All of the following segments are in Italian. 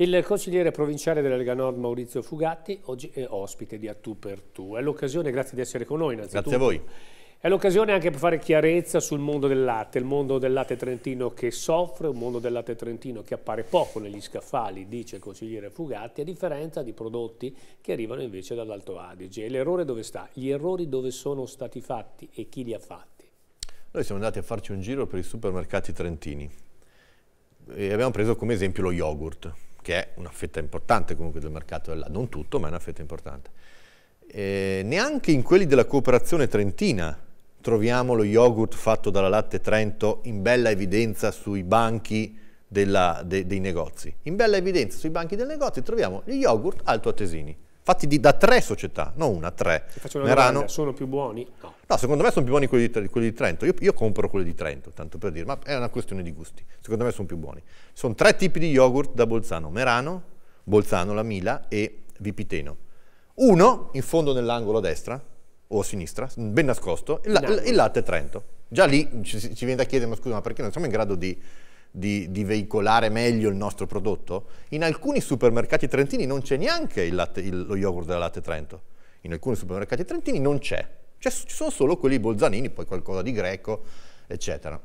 Il consigliere provinciale della Lega Nord Maurizio Fugatti oggi è ospite di A Tu per Tu. È l'occasione, grazie di essere con noi Grazie a voi. È l'occasione anche per fare chiarezza sul mondo del latte, il mondo del latte trentino che soffre, un mondo del latte trentino che appare poco negli scaffali, dice il consigliere Fugatti, a differenza di prodotti che arrivano invece dall'Alto Adige. E l'errore dove sta? Gli errori dove sono stati fatti e chi li ha fatti? Noi siamo andati a farci un giro per i supermercati trentini e abbiamo preso come esempio lo yogurt, che è una fetta importante comunque del mercato del latte, non tutto, ma è una fetta importante. E neanche in quelli della cooperazione trentina troviamo lo yogurt fatto dalla Latte Trento in bella evidenza sui banchi della, de, dei negozi. In bella evidenza sui banchi del negozio troviamo gli yogurt altoatesini, fatti di, da tre società, non una, tre. una Merano, domanda, sono più buoni? No. no. secondo me sono più buoni quelli di, quelli di Trento. Io, io, compro quelli di Trento, tanto per dire, ma è una questione di gusti. Secondo me sono più buoni. Sono tre tipi di yogurt da Bolzano, Merano, Bolzano, la Mila e Vipiteno. Uno, in fondo nell'angolo a destra, o a sinistra, ben nascosto, il, la- il latte Trento. Già lì ci, ci, viene da chiedere, ma scusa, ma perché non siamo in grado di, di, di, veicolare meglio il nostro prodotto? In alcuni supermercati trentini non c'è neanche il latte, il, lo yogurt del latte Trento. In alcuni supermercati trentini non c'è. Cioè, ci sono solo quelli bolzanini, poi qualcosa di greco, eccetera.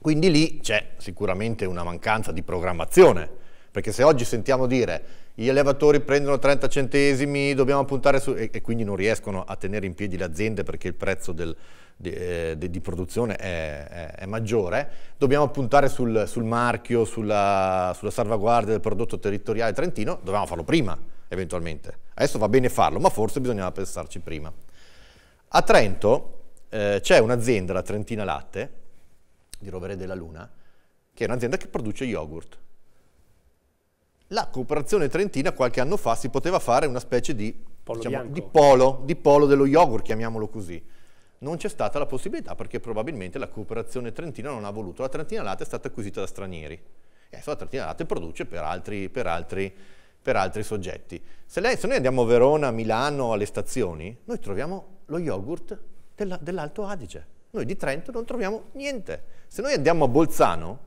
Quindi lì c'è sicuramente una mancanza di programmazione perché se oggi sentiamo dire gli allevatori prendono 30 centesimi, dobbiamo puntare su... e, e quindi non riescono a tenere in piedi le aziende perché il prezzo del, di, eh, di, di, produzione è, è, è, maggiore, dobbiamo puntare sul, sul marchio, sulla, sulla, salvaguardia del prodotto territoriale trentino, dobbiamo farlo prima, eventualmente. Adesso va bene farlo, ma forse bisognava pensarci prima. A Trento eh, c'è un'azienda, la Trentina Latte, di Rovere della Luna, che è un'azienda che produce yogurt la cooperazione trentina qualche anno fa si poteva fare una specie di polo, diciamo, di polo, di polo dello yogurt, chiamiamolo così. Non c'è stata la possibilità perché probabilmente la cooperazione trentina non ha voluto. La Trentina Latte è stata acquisita da stranieri. E adesso la Trentina Latte produce per altri, per altri, per altri soggetti. Se, lei, se, noi andiamo a Verona, Milano, alle stazioni, noi troviamo lo yogurt della, dell'Alto Adige. Noi di Trento non troviamo niente. Se noi andiamo a Bolzano,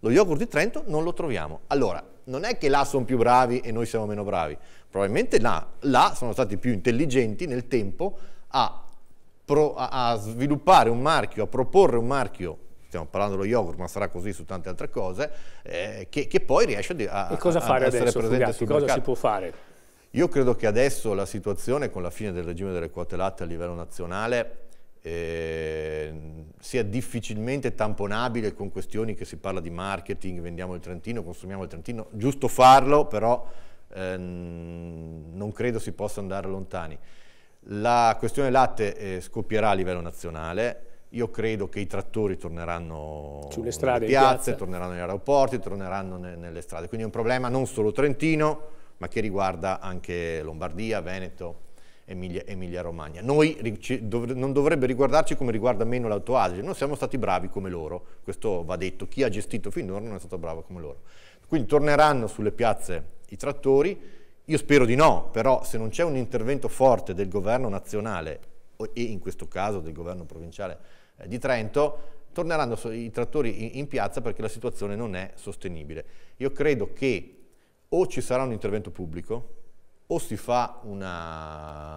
lo yogurt di Trento non lo troviamo. Allora, non è che là sono più bravi e noi siamo meno bravi, probabilmente là, là sono stati più intelligenti nel tempo a, pro, a, a sviluppare un marchio, a proporre un marchio stiamo parlando dello yogurt, ma sarà così su tante altre cose, eh, che, che, poi riesce a, a, e cosa fare essere adesso, presente Fugatti, sul cosa mercato. si può fare? Io credo che adesso la situazione con la fine del regime delle quote latte a livello nazionale eh, sia difficilmente tamponabile con questioni che si parla di marketing, vendiamo il Trentino, consumiamo il Trentino, giusto farlo, però ehm, non credo si possa andare lontani. La questione latte eh, scoppierà a livello nazionale, io credo che i trattori torneranno sulle strade, nelle piazze, piazza. torneranno negli aeroporti, torneranno ne, nelle strade, quindi è un problema non solo trentino, ma che riguarda anche Lombardia, Veneto, Emilia, Emilia Romagna. Noi dov, non dovrebbe riguardarci come riguarda meno l'Alto Adige, non siamo stati bravi come loro, questo va detto, chi ha gestito finora non è stato bravo come loro. Quindi torneranno sulle piazze i trattori, io spero di no, però se non c'è un intervento forte del governo nazionale e in questo caso del governo provinciale eh, di Trento, torneranno i trattori in, in, piazza perché la situazione non è sostenibile. Io credo che o ci sarà un intervento pubblico o si fa una,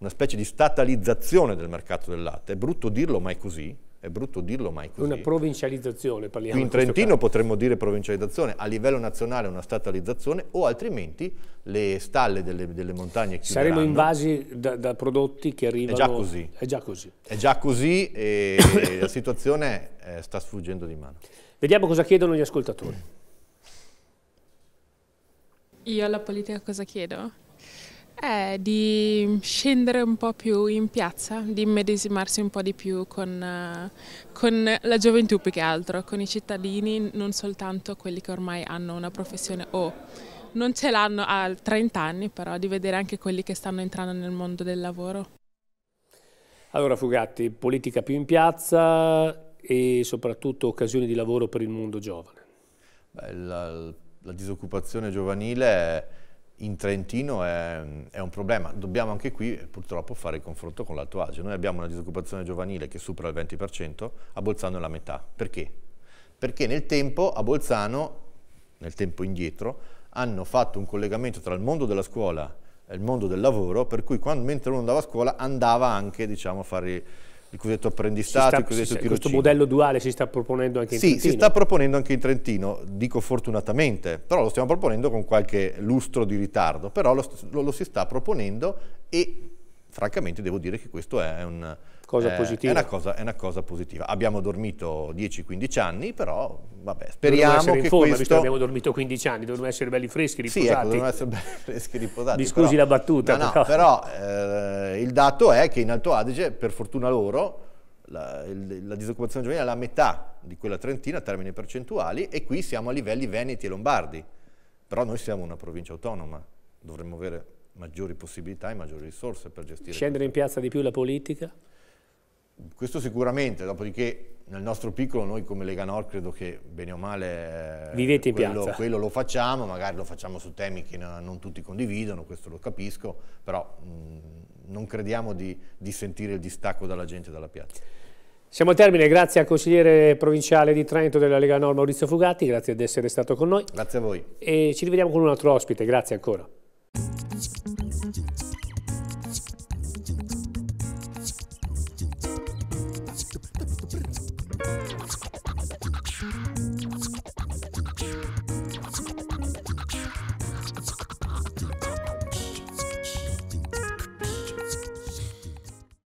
una specie di statalizzazione del mercato del latte. È brutto dirlo, ma è così. È brutto dirlo, ma è così. Una provincializzazione, parliamo. Qui in Trentino potremmo dire provincializzazione, a livello nazionale una statalizzazione o altrimenti le stalle delle, delle montagne chiuderanno. Saremo invasi da, da, prodotti che arrivano... È già così. È già così. È già così e, e la situazione eh, sta sfuggendo di mano. Vediamo cosa chiedono gli ascoltatori. Io alla politica cosa chiedo? È eh, di scendere un po' più in piazza, di immedesimarsi un po' di più con, eh, con, la gioventù più che altro, con i cittadini, non soltanto quelli che ormai hanno una professione o non ce l'hanno a 30 anni, però di vedere anche quelli che stanno entrando nel mondo del lavoro. Allora Fugatti, politica più in piazza e soprattutto occasioni di lavoro per il mondo giovane. Beh, la, la disoccupazione giovanile è in Trentino è, è, un problema. Dobbiamo anche qui purtroppo fare il confronto con l'Alto Adige. Noi abbiamo una disoccupazione giovanile che supera il 20%, a Bolzano è la metà. Perché? Perché nel tempo a Bolzano, nel tempo indietro, hanno fatto un collegamento tra il mondo della scuola e il mondo del lavoro, per cui quando, mentre uno andava a scuola andava anche diciamo, a fare il cosiddetto apprendistato, sta, il cosiddetto tirocinio. Questo modello duale si sta proponendo anche in sì, Trentino? Sì, si sta proponendo anche in Trentino, dico fortunatamente, però lo stiamo proponendo con qualche lustro di ritardo, però lo, lo, lo si sta proponendo e francamente devo dire che questo è, un, cosa è, eh, è, una, cosa, è una, cosa, positiva. Abbiamo dormito 10-15 anni, però vabbè, speriamo essere che in forma, questo... abbiamo dormito 15 anni, dovremmo essere belli freschi, riposati. Sì, ecco, dovremmo essere belli freschi, riposati. Mi scusi però, la battuta. No, no, però, eh, il dato è che in Alto Adige, per fortuna loro, la, la disoccupazione giovanile è la metà di quella trentina a termini percentuali e qui siamo a livelli veneti e lombardi. Però noi siamo una provincia autonoma, dovremmo avere maggiori possibilità e maggiori risorse per gestire. Scendere in piazza di più la politica? Questo sicuramente, dopodiché nel nostro piccolo noi come Lega Nord credo che bene o male eh, quello, quello, lo facciamo, magari lo facciamo su temi che non tutti condividono, questo lo capisco, però mh, non crediamo di, di sentire il distacco dalla gente dalla piazza. Siamo al termine, grazie al consigliere provinciale di Trento della Lega Nord Maurizio Fugatti, grazie di essere stato con noi. Grazie a voi. E ci rivediamo con un altro ospite, grazie ancora. くるん。